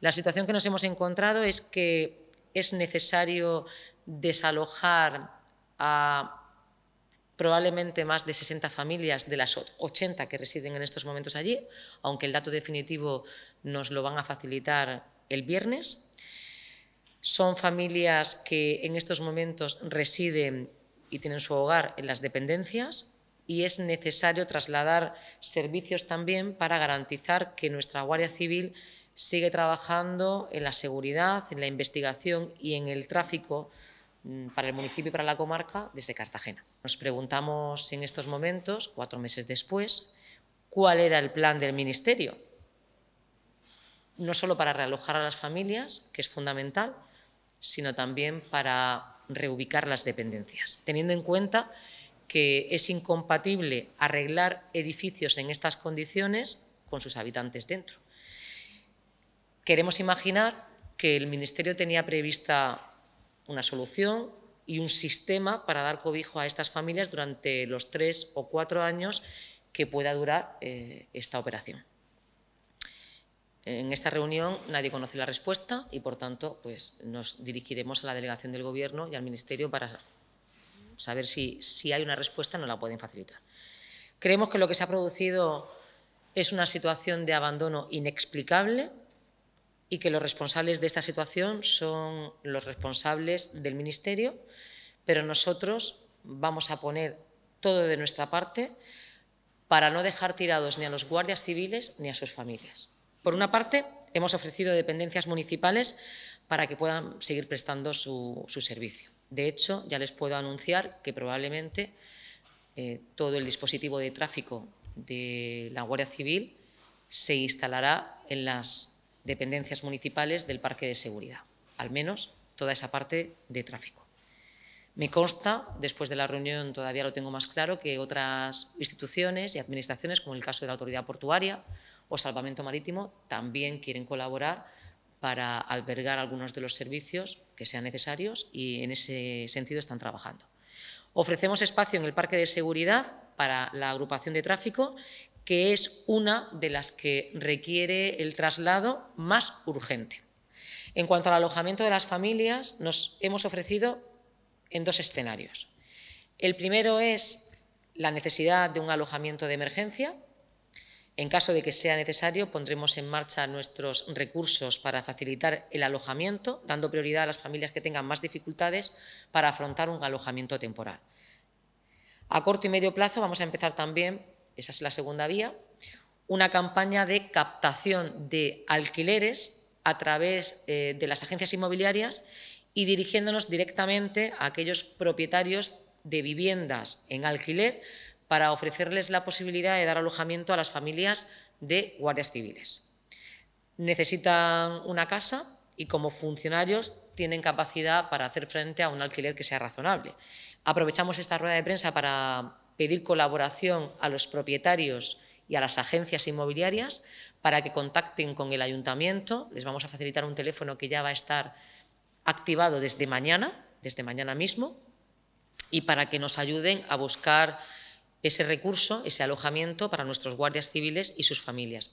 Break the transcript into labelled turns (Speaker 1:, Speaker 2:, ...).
Speaker 1: La situación que nos hemos encontrado es que es necesario desalojar a probablemente más de 60 familias de las 80 que residen en estos momentos allí, aunque el dato definitivo nos lo van a facilitar el viernes. Son familias que en estos momentos residen y tienen su hogar en las dependencias, y es necesario trasladar servicios también para garantizar que nuestra Guardia Civil sigue trabajando en la seguridad, en la investigación y en el tráfico mm, para el municipio y para la comarca desde Cartagena. Nos preguntamos en estos momentos, cuatro meses después, cuál era el plan del Ministerio, no solo para realojar a las familias, que es fundamental, sino también para reubicar las dependencias, teniendo en cuenta que es incompatible arreglar edificios en estas condiciones con sus habitantes dentro. Queremos imaginar que el Ministerio tenía prevista una solución y un sistema para dar cobijo a estas familias durante los tres o cuatro años que pueda durar eh, esta operación. En esta reunión nadie conoce la respuesta y, por tanto, pues, nos dirigiremos a la delegación del Gobierno y al Ministerio para saber si, si hay una respuesta no la pueden facilitar. Creemos que lo que se ha producido es una situación de abandono inexplicable y que los responsables de esta situación son los responsables del Ministerio, pero nosotros vamos a poner todo de nuestra parte para no dejar tirados ni a los guardias civiles ni a sus familias. Por una parte, hemos ofrecido dependencias municipales para que puedan seguir prestando su, su servicio. De hecho, ya les puedo anunciar que probablemente eh, todo el dispositivo de tráfico de la Guardia Civil se instalará en las dependencias municipales del parque de seguridad, al menos toda esa parte de tráfico. Me consta, después de la reunión todavía lo tengo más claro, que otras instituciones y administraciones, como el caso de la Autoridad Portuaria o Salvamento Marítimo, también quieren colaborar para albergar algunos de los servicios que sean necesarios y en ese sentido están trabajando. Ofrecemos espacio en el parque de seguridad para la agrupación de tráfico, que es una de las que requiere el traslado más urgente. En cuanto al alojamiento de las familias, nos hemos ofrecido en dos escenarios. El primero es la necesidad de un alojamiento de emergencia, en caso de que sea necesario, pondremos en marcha nuestros recursos para facilitar el alojamiento, dando prioridad a las familias que tengan más dificultades para afrontar un alojamiento temporal. A corto y medio plazo vamos a empezar también, esa es la segunda vía, una campaña de captación de alquileres a través eh, de las agencias inmobiliarias y dirigiéndonos directamente a aquellos propietarios de viviendas en alquiler para ofrecerles la posibilidad de dar alojamiento a las familias de guardias civiles. Necesitan una casa y como funcionarios tienen capacidad para hacer frente a un alquiler que sea razonable. Aprovechamos esta rueda de prensa para pedir colaboración a los propietarios y a las agencias inmobiliarias para que contacten con el ayuntamiento. Les vamos a facilitar un teléfono que ya va a estar activado desde mañana, desde mañana mismo, y para que nos ayuden a buscar ese recurso, ese alojamiento para nuestros guardias civiles y sus familias.